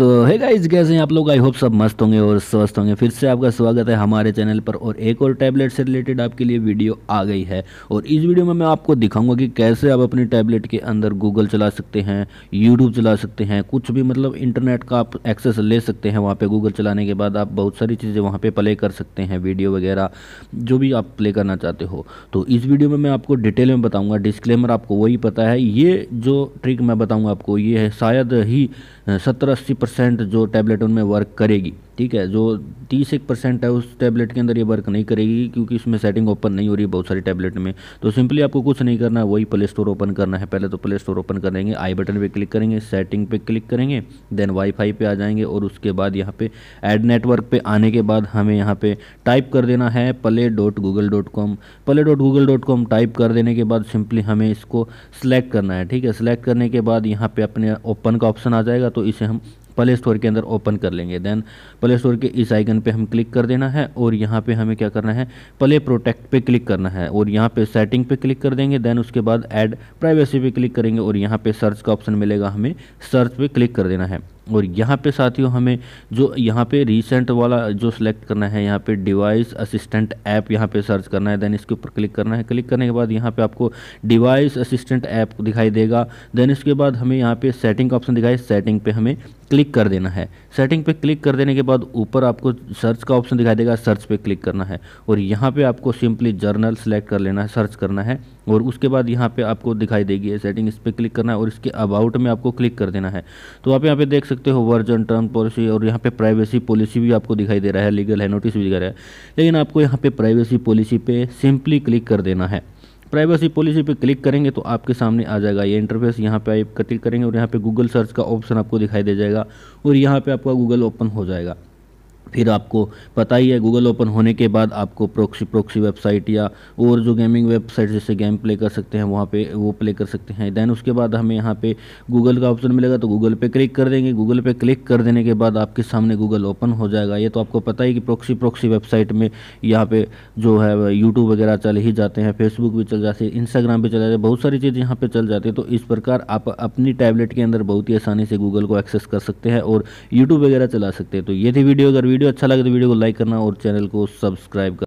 सो है गाइज कैसे हैं आप लोग आई होप सब मस्त होंगे और स्वस्थ होंगे फिर से आपका स्वागत है हमारे चैनल पर और एक और टैबलेट से रिलेटेड आपके लिए वीडियो आ गई है और इस वीडियो में मैं आपको दिखाऊंगा कि कैसे आप अपनी टैबलेट के अंदर गूगल चला सकते हैं यूट्यूब चला सकते हैं कुछ भी मतलब इंटरनेट का आप एक्सेस ले सकते हैं वहाँ पर गूगल चलाने के बाद आप बहुत सारी चीज़ें वहाँ पर प्ले कर सकते हैं वीडियो वगैरह जो भी आप प्ले करना चाहते हो तो इस वीडियो में मैं आपको डिटेल में बताऊँगा डिस्क्लेमर आपको वही पता है ये जो ट्रिक मैं बताऊँगा आपको ये है शायद ही सत्तर अस्सी परसेंट जो टैबलेट उनमें वर्क करेगी ठीक है जो तीस एक परसेंट है उस टैबलेट के अंदर ये वर्क नहीं करेगी क्योंकि इसमें सेटिंग ओपन नहीं हो रही है बहुत सारी टैबलेट में तो सिंपली आपको कुछ नहीं करना है वही प्ले स्टोर ओपन करना है पहले तो प्ले स्टोर ओपन करेंगे आई बटन पे क्लिक करेंगे सेटिंग पे क्लिक करेंगे देन वाईफाई पे आ जाएंगे और उसके बाद यहाँ पे एड नेटवर्क पे आने के बाद हमें यहाँ पे टाइप कर देना है play dot Google dot com play dot Google dot com type कर देने के बाद सिंपली हमें इसको सिलेक्ट करना है ठीक है सिलेक्ट करने के बाद यहाँ पे अपने ओपन का ऑप्शन आ जाएगा तो इसे हम प्ले स्टोर के अंदर ओपन कर लेंगे देन प्ले स्टोर के इस आइकन पे हम क्लिक कर देना है और यहाँ पे हमें क्या करना है प्ले प्रोटेक्ट पे क्लिक करना है और यहाँ पे सेटिंग पे क्लिक कर देंगे देन उसके बाद ऐड प्राइवेसी पे क्लिक करेंगे और यहाँ पे सर्च का ऑप्शन मिलेगा हमें सर्च पे क्लिक कर देना है और यहाँ पे साथियों हमें जो यहाँ पे रिसेंट वाला जो सिलेक्ट करना है यहाँ पे डिवाइस असिस्टेंट ऐप यहाँ पे सर्च करना है देन इसके ऊपर क्लिक करना है क्लिक करने के बाद यहाँ पे आपको डिवाइस असिस्टेंट ऐप दिखाई देगा देन इसके बाद हमें यहाँ पे सेटिंग का ऑप्शन दिखाई सेटिंग पे हमें क्लिक कर देना है सेटिंग पे क्लिक कर देने के बाद ऊपर आपको सर्च का ऑप्शन दिखाई देगा सर्च पे क्लिक करना है और यहाँ पे आपको सिंपली जर्नल सेलेक्ट कर लेना है सर्च करना है और उसके बाद यहाँ पे आपको दिखाई देगी सेटिंग इस पर क्लिक करना है और इसके अबाउट में आपको क्लिक कर देना है तो आप यहाँ पे देख सकते हो वर्जन टर्म पॉलिसी और यहाँ पे प्राइवेसी पॉलिसी भी आपको दिखाई दे रहा है लीगल है नोटिस भी दिखा रहा है लेकिन आपको यहाँ पे प्राइवेसी पॉलिसी पे सिंपली क्लिक कर देना है प्राइवेसी पॉलिसी पे क्लिक करेंगे तो आपके सामने आ जाएगा ये इंटरफेस यहाँ पे आप क्लिक करेंगे और यहाँ पे गूगल सर्च का ऑप्शन आपको दिखाई दे जाएगा और यहाँ पे आपका गूगल ओपन हो जाएगा फिर आपको पता ही है गूगल ओपन होने के बाद आपको प्रोक्सी प्रोक्सी वेबसाइट या और जो गेमिंग वेबसाइट जैसे गेम प्ले कर सकते हैं वहाँ पे वो प्ले कर सकते हैं देन उसके बाद हमें यहाँ पे गूगल का ऑप्शन मिलेगा तो गूगल पे क्लिक कर देंगे गूगल पे क्लिक कर देने के बाद आपके सामने गूगल ओपन हो जाएगा ये तो आपको पता ही कि प्रोक्सी प्रोक्सी वेबसाइट में यहाँ पर जो है यूट्यूब वगैरह चल ही जाते हैं फेसबुक भी चल जाते हैं इंस्टाग्राम भी चल जाते हैं बहुत सारी चीज़ यहाँ पर चल जाती है तो इस प्रकार आप अपनी टैबलेट के अंदर बहुत ही आसानी से गूगल को एक्सेस कर सकते हैं और यूट्यूब वगैरह चला सकते हैं तो ये थी वीडियो अगर वीडियो वीडियो अच्छा लगे तो वीडियो को लाइक करना और चैनल को सब्सक्राइब करना